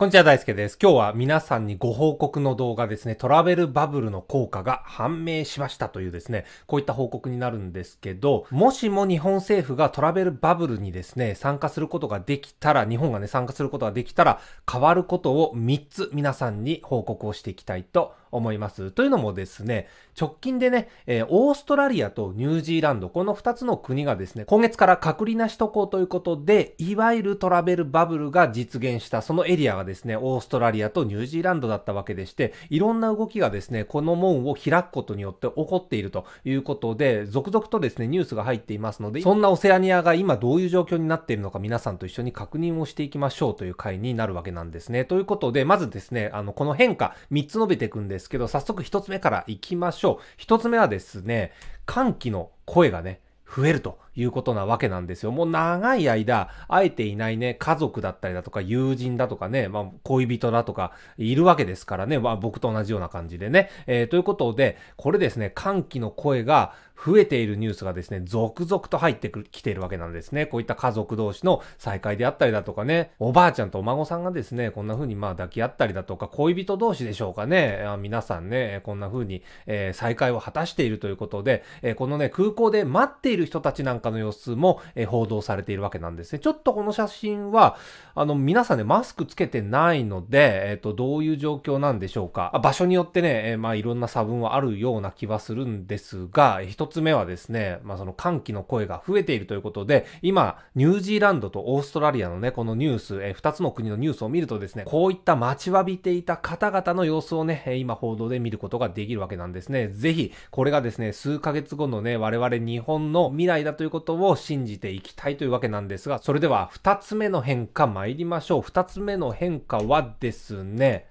こんにちは、大輔です。今日は皆さんにご報告の動画ですね、トラベルバブルの効果が判明しましたというですね、こういった報告になるんですけど、もしも日本政府がトラベルバブルにですね、参加することができたら、日本がね、参加することができたら、変わることを3つ皆さんに報告をしていきたいと思います。というのもですね、直近でね、えー、オーストラリアとニュージーランド、この2つの国がですね、今月から隔離なしこうということで、いわゆるトラベルバブルが実現した、そのエリアがですね、オーストラリアとニュージーランドだったわけでして、いろんな動きがですね、この門を開くことによって起こっているということで、続々とですね、ニュースが入っていますので、そんなオセアニアが今どういう状況になっているのか皆さんと一緒に確認をしていきましょうという回になるわけなんですね。ということで、まずですね、あの、この変化、3つ述べていくんですですけど、早速一つ目からいきましょう。一つ目はですね、歓喜の声がね、増えるということなわけなんですよ。もう長い間、会えていないね、家族だったりだとか、友人だとかね、まあ、恋人だとか、いるわけですからね、まあ、僕と同じような感じでね。えー、ということで、これですね、歓喜の声が、増えているニュースがですね、続々と入ってきているわけなんですね。こういった家族同士の再会であったりだとかね、おばあちゃんとお孫さんがですね、こんな風にまあ抱き合ったりだとか、恋人同士でしょうかね、あ皆さんね、こんな風に、えー、再会を果たしているということで、えー、このね、空港で待っている人たちなんかかの様子も、え報道されているわけなんですね。ちょっとこの写真は、あの、皆さんね、マスクつけてないので、えっ、ー、と、どういう状況なんでしょうか。場所によってね、えー、まあ、いろんな差分はあるような気はするんですが、一つ目はですね、まあ、その歓喜の声が増えているということで、今、ニュージーランドとオーストラリアのね、このニュース、えー、2つの国のニュースを見るとですね、こういった待ちわびていた方々の様子をね、今報道で見ることができるわけなんですね。ぜひ、これがですね、数ヶ月後のね、我々日本の未来だといういうことを信じていきたいというわけなんですが、それでは2つ目の変化参りましょう。2つ目の変化はですね、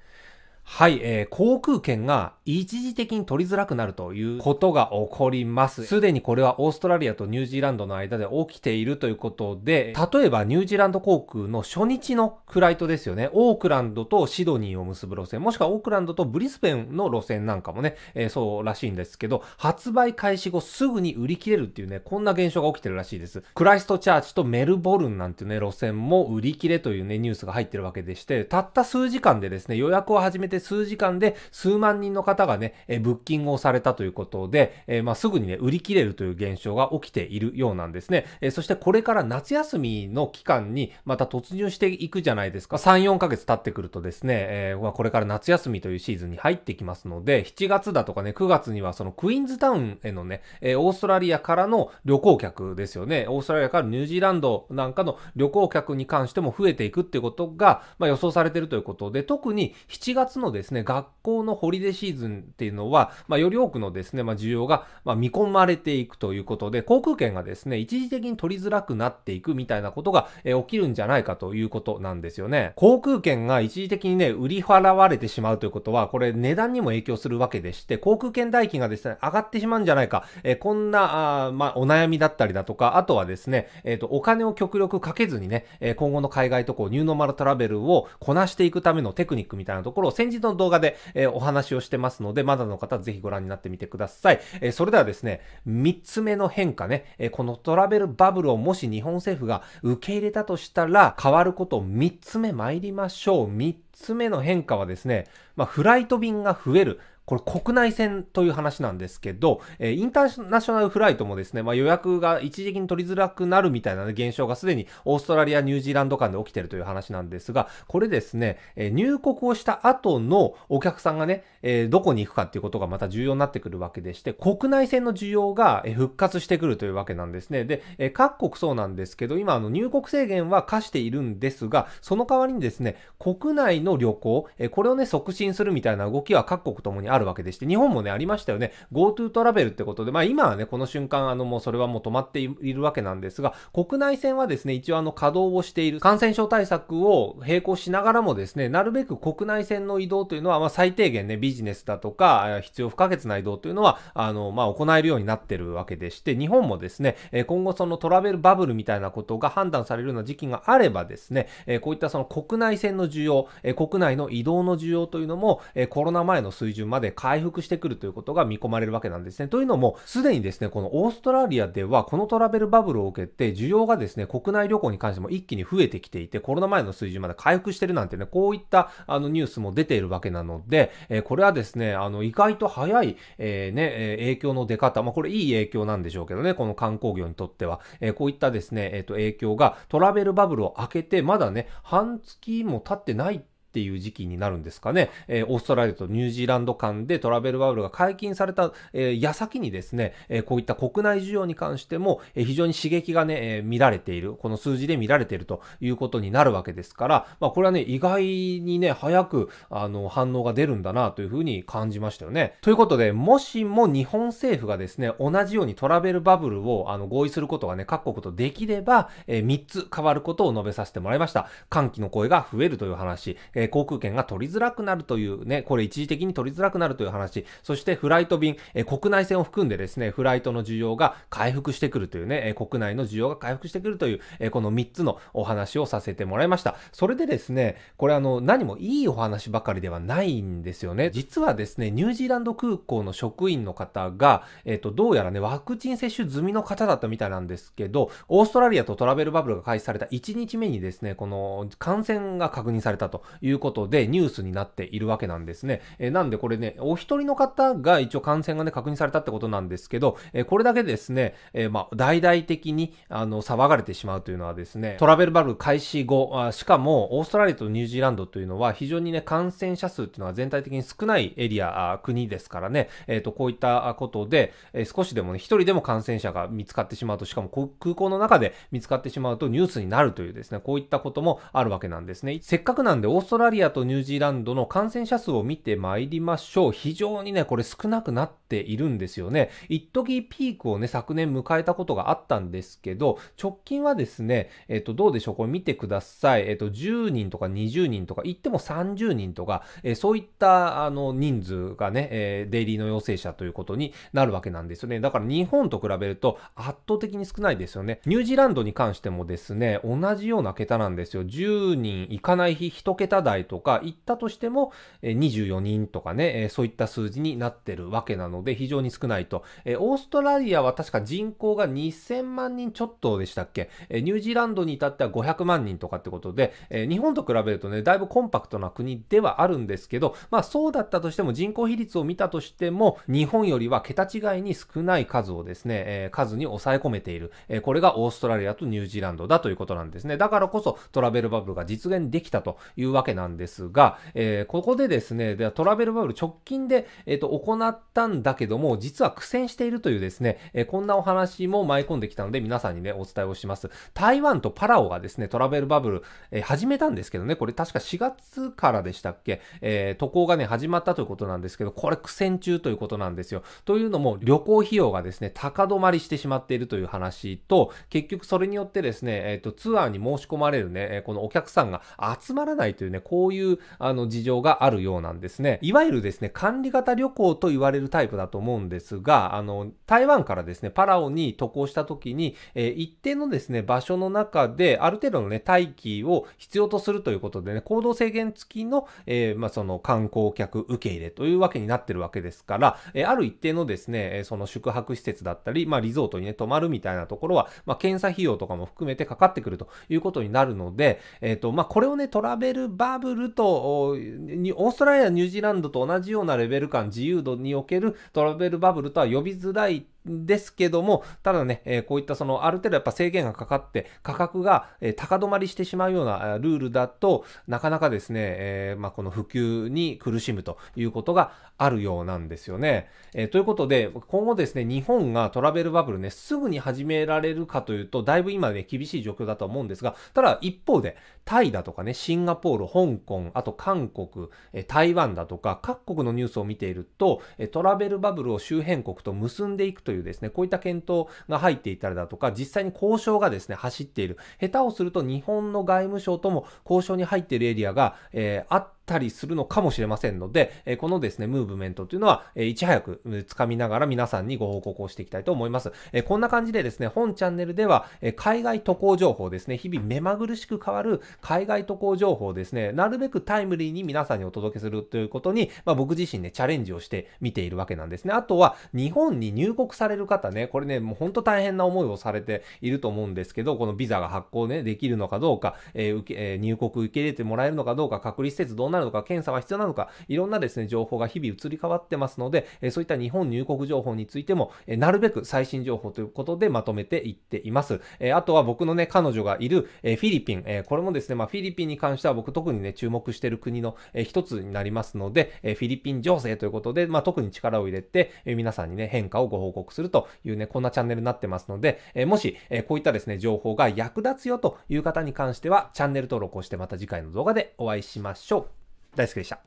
はい、えー、航空券が一時的に取りづらくなるということが起こります。すでにこれはオーストラリアとニュージーランドの間で起きているということで、例えばニュージーランド航空の初日のフライトですよね。オークランドとシドニーを結ぶ路線、もしくはオークランドとブリスベンの路線なんかもね、えー、そうらしいんですけど、発売開始後すぐに売り切れるっていうね、こんな現象が起きてるらしいです。クライストチャーチとメルボルンなんていうね、路線も売り切れというね、ニュースが入ってるわけでして、たった数時間でですね、予約を始めて数時間で数万人の方がね、えブッキングをされたということで、えまあ、すぐにね、売り切れるという現象が起きているようなんですね。えそしてこれから夏休みの期間にまた突入していくじゃないですか。3、4ヶ月経ってくるとですね、えー、これから夏休みというシーズンに入ってきますので、7月だとかね、9月にはそのクイーンズタウンへのね、えオーストラリアからの旅行客ですよね。オーストラリアからニュージーランドなんかの旅行客に関しても増えていくっていうことが、まあ、予想されてるということで、特に7月のですね、学校のホリデーシーズンっていうのは、まあ、より多くのですね、まあ、需要が、ま見込まれていくということで、航空券がですね、一時的に取りづらくなっていくみたいなことが、えー、起きるんじゃないかということなんですよね。航空券が一時的にね、売り払われてしまうということは、これ値段にも影響するわけでして、航空券代金がですね、上がってしまうんじゃないか、えー、こんな、あまあ、お悩みだったりだとか、あとはですね、えっ、ー、と、お金を極力かけずにね、え今後の海外渡航、ニューノーマルトラベルをこなしていくためのテクニックみたいなところを先展示の動画で、えお話をしてますので、まだの方はぜひご覧になってみてください。えそれではですね、3つ目の変化ね、えこのトラベルバブルをもし日本政府が受け入れたとしたら、変わること3つ目参りましょう。3つ目の変化はですね、まあ、フライト便が増える。これ国内線という話なんですけど、えインターナショナルフライトもですね、まあ、予約が一時的に取りづらくなるみたいな、ね、現象がすでにオーストラリア、ニュージーランド間で起きてるという話なんですが、これですね、え入国をした後のお客さんがね、えどこに行くかっていうことがまた重要になってくるわけでして、国内線の需要が復活してくるというわけなんですね。で、え各国そうなんですけど、今あの入国制限は課しているんですが、その代わりにですね、国内の旅行、えこれをね、促進するみたいな動きは各国ともにあるあるわけでして、日本もね、ありましたよね。GoTo トラベルってことで、まあ今はね、この瞬間、あのもうそれはもう止まっているわけなんですが、国内線はですね、一応あの稼働をしている、感染症対策を並行しながらもですね、なるべく国内線の移動というのは、まあ最低限ね、ビジネスだとか、必要不可欠な移動というのは、あの、まあ行えるようになってるわけでして、日本もですね、今後そのトラベルバブルみたいなことが判断されるような時期があればですね、こういったその国内線の需要、国内の移動の需要というのも、コロナ前の水準までで回復してくるということが見込まれるわけなんですね。というのも、すでにですね、このオーストラリアでは、このトラベルバブルを受けて、需要がですね、国内旅行に関しても一気に増えてきていて、コロナ前の水準まで回復してるなんてね、こういったあのニュースも出ているわけなので、えー、これはですね、あの、意外と早い、えー、ね、え影響の出方、まあ、これいい影響なんでしょうけどね、この観光業にとっては、えこういったですね、えっ、と、影響がトラベルバブルを開けて、まだね、半月も経ってないっていう時期になるんですかね、えー、オーストラリアとニュージーランド間でトラベルバブルが解禁された、えー、矢先にですね、えー、こういった国内需要に関しても、え非常に刺激がね、え見られている、この数字で見られているということになるわけですから、まあ、これはね、意外にね、早くあの反応が出るんだなというふうに感じましたよね。ということで、もしも日本政府がですね、同じようにトラベルバブルをあの合意することがね、各国とできれば、え3つ変わることを述べさせてもらいました。歓喜の声が増えるという話、えー、航空券が取りづらくなるというね、これ一時的に取りづらくなるという話、そしてフライト便、えー、国内線を含んでですね、フライトの需要が回復してくるというね、え国内の需要が回復してくるという、えこの3つのお話をさせてもらいました。それでですね、これあの、何もいいお話ばかりではないんですよね。実はですね、ニュージーランド空港の職員の方が、えっ、ー、と、どうやらね、ワクチン接種済みの方だったみたいなんですけど、オーストラリアとトラベルバブルが開始された1日目にですね、この感染が確認されたといういうことでニュースになっているわけなんですね。えなんでこれね、お一人の方が一応感染がね、確認されたってことなんですけど、えこれだけですね、えまあ、大々的にあの騒がれてしまうというのはですね、トラベルバル開始後、あしかもオーストラリアとニュージーランドというのは非常にね、感染者数っていうのは全体的に少ないエリア、あ国ですからね、えっ、ー、と、こういったことで、え少しでもね、一人でも感染者が見つかってしまうと、しかも空港の中で見つかってしまうとニュースになるというですね、こういったこともあるわけなんですね。せっかくなんでオーストラリアとニュージーランドの感染者数を見てまいりましょう。非常にね、これ少なくなっているんですよね。一時ピークをね、昨年迎えたことがあったんですけど、直近はですね、えっ、と、どうでしょうこれ見てください。えっ、と、10人とか20人とか、言っても30人とか、えー、そういった、あの、人数がね、えデイリーの陽性者ということになるわけなんですよね。だから日本と比べると圧倒的に少ないですよね。ニュージーランドに関してもですね、同じような桁なんですよ。10人いかない日1桁台台とか行ったとしても、24人とかね、そういった数字になってるわけなので、非常に少ないと。オーストラリアは確か人口が2000万人ちょっとでしたっけニュージーランドに至っては500万人とかってことで、日本と比べるとね、だいぶコンパクトな国ではあるんですけど、まあそうだったとしても人口比率を見たとしても、日本よりは桁違いに少ない数をですね、数に抑え込めている、これがオーストラリアとニュージーランドだということなんですね。だからこそトラベルバブルが実現できたというわけなんです。なんですが、えー、ここでですね、ではトラベルバブル直近で、えーと、行ったんだけども、実は苦戦しているというですね、えー、こんなお話も舞い込んできたので、皆さんにね、お伝えをします。台湾とパラオがですね、トラベルバブル、えー、始めたんですけどね、これ確か4月からでしたっけ、え渡航がね、始まったということなんですけど、これ苦戦中ということなんですよ。というのも、旅行費用がですね、高止まりしてしまっているという話と、結局それによってですね、えっ、と、ツアーに申し込まれるね、このお客さんが集まらないというね、こういうあの事情があるようなんですね。いわゆるですね、管理型旅行と言われるタイプだと思うんですが、あの、台湾からですね、パラオに渡航した時に、えー、一定のですね、場所の中で、ある程度のね、待機を必要とするということでね、行動制限付きの、えー、まあ、その観光客受け入れというわけになってるわけですから、えー、ある一定のですね、その宿泊施設だったり、まあ、リゾートにね、泊まるみたいなところは、まあ、検査費用とかも含めてかかってくるということになるので、えっ、と、まあ、これをね、トラベルバーブルと、オーストラリア、ニュージーランドと同じようなレベル感、自由度におけるトラベルバブルとは呼びづらいですけども、ただね、えー、こういったそのある程度やっぱ制限がかかって、価格が、え高止まりしてしまうようなルールだとなかなかですね、えー、まあ、この普及に苦しむということがあるようなんですよね。えということで、今後ですね、日本がトラベルバブルね、すぐに始められるかというと、だいぶ今ね、厳しい状況だと思うんですが、ただ一方で、タイだとかね、シンガポール、香港、あと韓国、え台湾だとか、各国のニュースを見ていると、トラベルバブルを周辺国と結んでいくとというですね、こういった検討が入っていたりだとか、実際に交渉がですね、走っている。下手をすると日本の外務省とも交渉に入っているエリアが、えー、あって、たりするのかもしれませんので、えこのですね、ムーブメントというのは、えいち早く掴みながら皆さんにご報告をしていきたいと思います。えこんな感じでですね、本チャンネルでは、え海外渡航情報ですね、日々目まぐるしく変わる海外渡航情報ですね、なるべくタイムリーに皆さんにお届けするということに、まあ、僕自身ね、チャレンジをして見ているわけなんですね。あとは、日本に入国される方ね、これね、もうほんと大変な思いをされていると思うんですけど、このビザが発行ね、できるのかどうか、えー、えー、入国受け入れてもらえるのかどうか、隔離施設どうなるなのか、検査は必要なのか、いろんなですね、情報が日々移り変わってますので、えそういった日本入国情報についても、えなるべく最新情報ということでまとめていっています。えあとは僕のね、彼女がいる、えフィリピン、えこれもですね、まあ、フィリピンに関しては僕特にね、注目している国の、えー、一つになりますので、えフィリピン情勢ということで、まあ、特に力を入れて、え皆さんにね、変化をご報告するというね、こんなチャンネルになってますので、えもし、えこういったですね、情報が役立つよという方に関しては、チャンネル登録をしてまた次回の動画でお会いしましょう。大輔でした。